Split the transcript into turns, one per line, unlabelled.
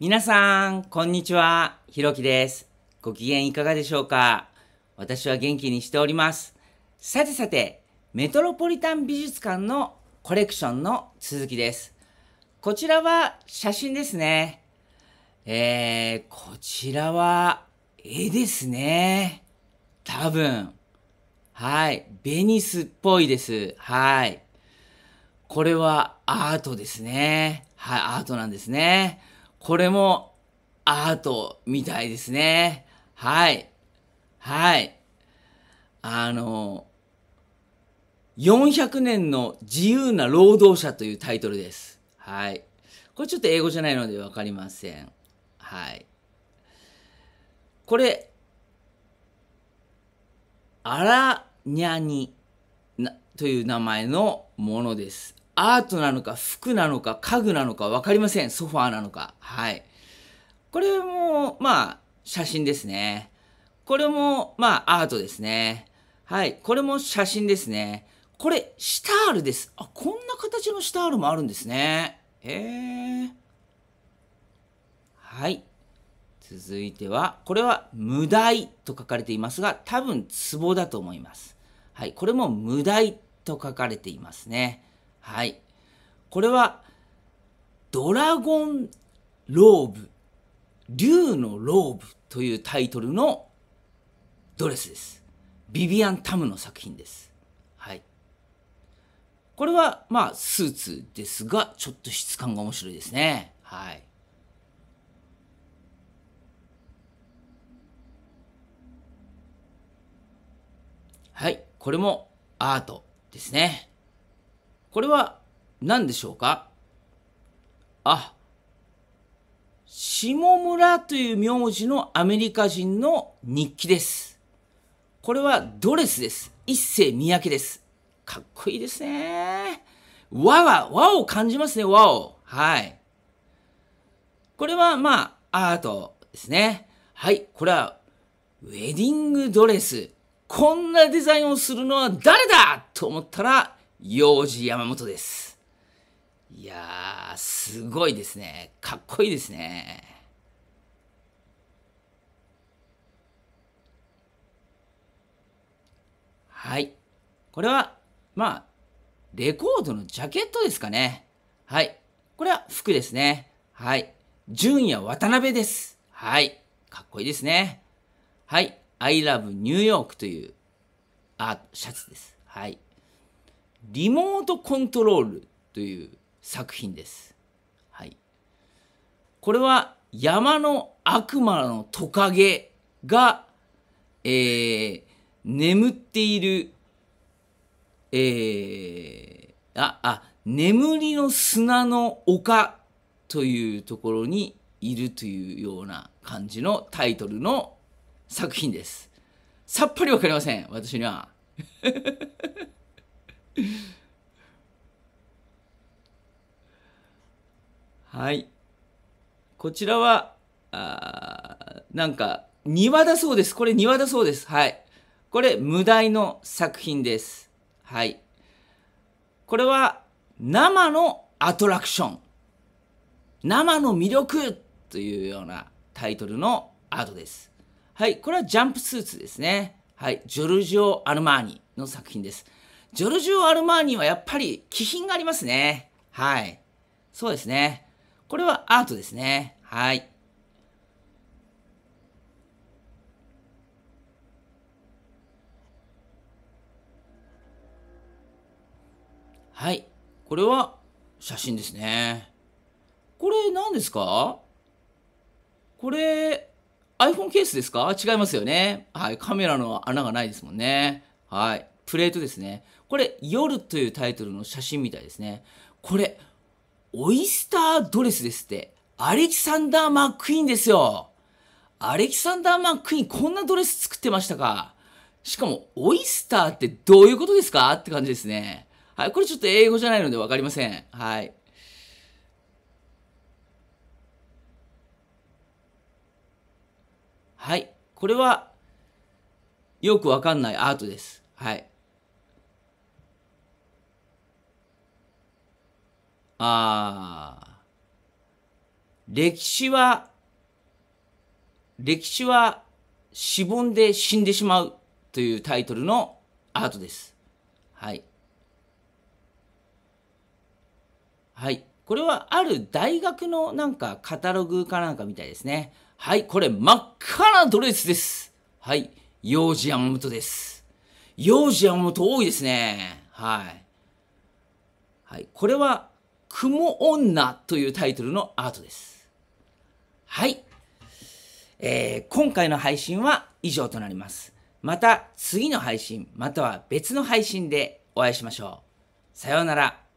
皆さん、こんにちは。ひろきです。ご機嫌いかがでしょうか私は元気にしております。さてさて、メトロポリタン美術館のコレクションの続きです。こちらは写真ですね。えー、こちらは絵ですね。多分。はい。ベニスっぽいです。はい。これはアートですね。はい、アートなんですね。これもアートみたいですね。はい。はい。あの、400年の自由な労働者というタイトルです。はい。これちょっと英語じゃないのでわかりません。はい。これ、アラニャニという名前のものです。アートなのか、服なのか、家具なのか分かりません。ソファーなのか。はい。これも、まあ、写真ですね。これも、まあ、アートですね。はい。これも写真ですね。これ、シタールです。あ、こんな形のシタールもあるんですね。へえ。はい。続いては、これは無題と書かれていますが、多分壺だと思います。はい。これも無題と書かれていますね。はい。これは、ドラゴンローブ、竜のローブというタイトルのドレスです。ビビアン・タムの作品です。はい。これは、まあ、スーツですが、ちょっと質感が面白いですね。はい。はい。これもアートですね。これは何でしょうかあ、下村という名字のアメリカ人の日記です。これはドレスです。一世三宅です。かっこいいですね。和は、和を感じますね、和を。はい。これは、まあ、アートですね。はい、これは、ウェディングドレス。こんなデザインをするのは誰だと思ったら、幼児山本です。いやー、すごいですね。かっこいいですね。はい。これは、まあ、レコードのジャケットですかね。はい。これは服ですね。はい。純也渡辺です。はい。かっこいいですね。はい。I love New York というアーシャツです。はい。リモートコントロールという作品です。はい。これは山の悪魔のトカゲが、えー、眠っている、えー、あ、あ、眠りの砂の丘というところにいるというような感じのタイトルの作品です。さっぱりわかりません、私には。こちらは、あなんか、庭だそうです。これ庭だそうです。はい。これ、無題の作品です。はい。これは、生のアトラクション。生の魅力というようなタイトルのアートです。はい。これはジャンプスーツですね。はい。ジョルジオ・アルマーニの作品です。ジョルジオ・アルマーニはやっぱり気品がありますね。はい。そうですね。これはアートですね。はい。はい。これは写真ですね。これ何ですかこれ iPhone ケースですか違いますよね。はい。カメラの穴がないですもんね。はい。プレートですね。これ、夜というタイトルの写真みたいですね。これ、オイスタードレスですって。アレキサンダー・マックイーンですよ。アレキサンダー・マックイーン、こんなドレス作ってましたか。しかも、オイスターってどういうことですかって感じですね。はい、これちょっと英語じゃないのでわかりません。はい。はい。これは、よくわかんないアートです。はい。ああ、歴史は、歴史はしぼんで死んでしまうというタイトルのアートです。はい。はい。これはある大学のなんかカタログかなんかみたいですね。はい、これ真っ赤なドレスです。はい、幼児山本です。幼児山本多いですね。はい。はい、これは雲女というタイトルのアートです。はい。えー、今回の配信は以上となります。また次の配信、または別の配信でお会いしましょう。さようなら。